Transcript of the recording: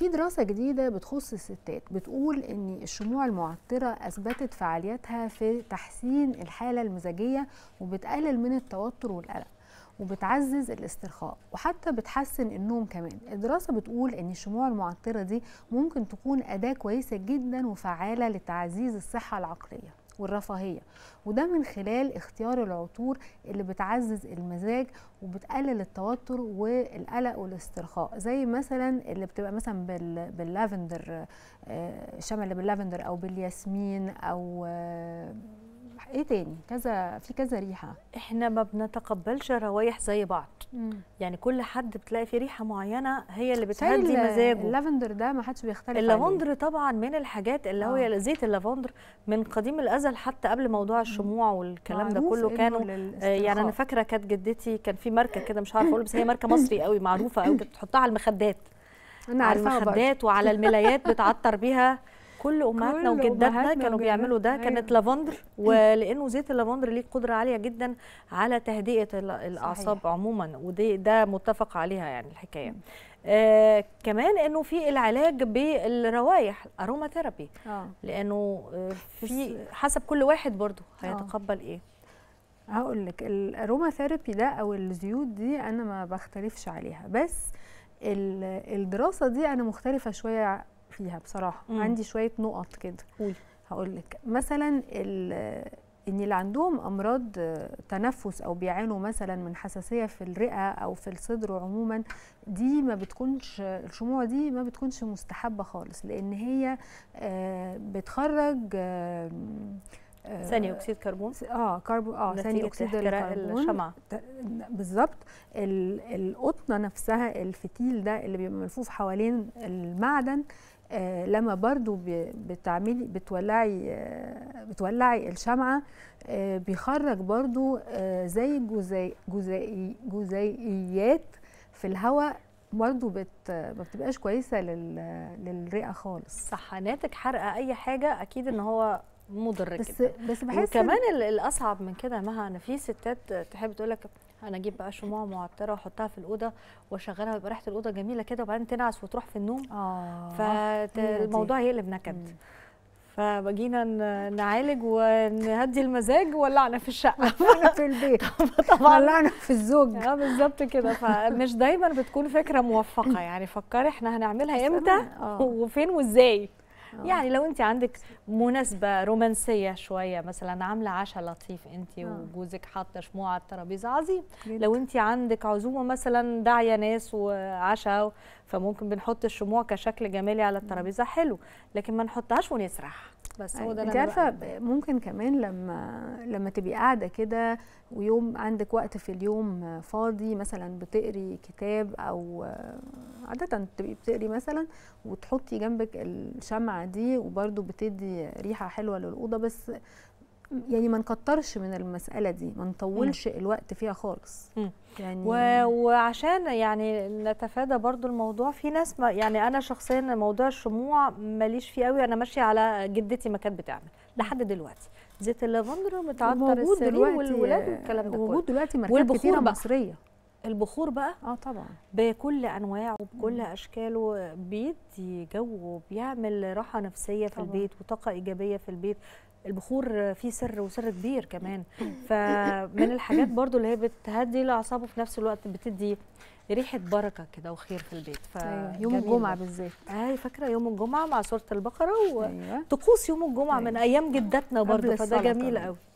في دراسة جديدة بتخص الستات بتقول إن الشموع المعطرة أثبتت فعاليتها في تحسين الحالة المزاجية وبتقلل من التوتر والقلق وبتعزز الاسترخاء وحتى بتحسن النوم كمان الدراسة بتقول ان الشموع المعطرة دي ممكن تكون أداة كويسة جدا وفعالة لتعزيز الصحة العقلية والرفاهيه وده من خلال اختيار العطور اللي بتعزز المزاج وبتقلل التوتر والقلق والاسترخاء زي مثلا اللي بتبقى مثلا بال... باللافندر آه، الشمع اللي باللافندر او بالياسمين او آه، ايه تاني كذا في كذا ريحه احنا ما بنتقبلش روايح زي بعض مم. يعني كل حد بتلاقي في ريحه معينه هي اللي بتهدي مزاجه اللافندر ده ما حدش بيختلف عليه اللافندر طبعا من الحاجات اللي آه. هو زيت اللافندر من قديم الازل حتى قبل موضوع الشموع والكلام ده كله كانوا آه، يعني انا فاكره كانت جدتي كان في ماركه كده مش عارفه اقول بس هي ماركه مصري قوي معروفه قوي كانت بتحطها على المخدات انا على المخدات وعلى الملايات بتعطر بيها كل امهاتنا وجداتنا كانوا بيعملوا ده أيوة. كانت لافندر ولانه زيت اللافندر ليه قدره عاليه جدا على تهدئه الاعصاب صحيح. عموما ودي ده متفق عليها يعني الحكايه آه كمان انه في العلاج بالروائح اروما ثيرابي آه. لانه آه، في حسب كل واحد برضو آه. هيتقبل آه. ايه هقول لك الاروما ثيرابي ده او الزيوت دي انا ما بختلفش عليها بس الدراسه دي انا مختلفه شويه فيها بصراحه مم. عندي شويه نقط كده قولي هقول لك مثلا ان اللي عندهم امراض تنفس او بيعانوا مثلا من حساسيه في الرئه او في الصدر عموما دي ما بتكونش الشموع دي ما بتكونش مستحبه خالص لان هي آه، بتخرج آه، ثاني اكسيد كربون اه كربون اه ثاني اكسيد الكربون الشمعة بالظبط القطنه نفسها الفتيل ده اللي بيبقى ملفوف حوالين المعدن آه، لما برضو بتعملي بتولعي آه، بتولعي الشمعه آه، بيخرج برضو زي جزيئيات في الهواء برضو بت... ما بتبقاش كويسه لل... للرئه خالص صح ناتج حرقه اي حاجه اكيد ان هو مضر بس بس بحس وكمان الاصعب من كده مها ان في ستات تحب تقول لك انا اجيب بقى شموع معطره واحطها في الاوضه واشغلها ويبقى ريحه الاوضه جميله كده وبعدين تنعس وتروح في النوم اه فالموضوع هي اللي بنكد فبجينا نعالج ونهدي المزاج ولعنا في الشقه ولعنا في البيت طبعا ولعنا في الزوج اه بالظبط كده فمش دايما بتكون فكره موفقه يعني فكري احنا هنعملها امتى آه. وفين وازاي أوه. يعني لو انت عندك مناسبه رومانسيه شويه مثلا عامله عشاء لطيف انت آه. وجوزك حاطه شموع على الترابيزه عظيم لو انت عندك عزومه مثلا داعيه ناس وعشاء فممكن بنحط الشموع كشكل جمالي على الترابيزه حلو لكن ما نحطهاش ونسرح بس هو أيوة. ده انت عارفه ممكن كمان لما لما تبقي قاعده كده ويوم عندك وقت في اليوم فاضي مثلا بتقري كتاب او عاده تبقي بتقري مثلا وتحطي جنبك الشمعه دي وبرده بتدي ريحه حلوه للاوضه بس يعني ما نكترش من المساله دي ما نطولش م. الوقت فيها خالص يعني و... وعشان يعني نتفادى برضو الموضوع في ناس ما يعني انا شخصيا موضوع الشموع ماليش فيه قوي انا ماشيه على جدتي ما كانت بتعمل لحد دلوقتي زيت اللافندر متعطر السرير والولاد والكلام ده كله موجود دلوقتي ماركات كتيره مصريه البخور بقى اه طبعا بكل انواعه وبكل اشكاله بيدي جو وبيعمل راحه نفسيه في طبعا. البيت وطاقه ايجابيه في البيت البخور فيه سر وسر كبير كمان فمن الحاجات برضو اللي هي بتهدي الاعصاب وفي نفس الوقت بتدي ريحه بركه كده وخير في البيت ف أيوة، يوم الجمعه بالذات اي فاكره يوم الجمعه مع سوره البقره وطقوس أيوة. يوم الجمعه أيوة. من ايام جدتنا برضو فده جميل قوي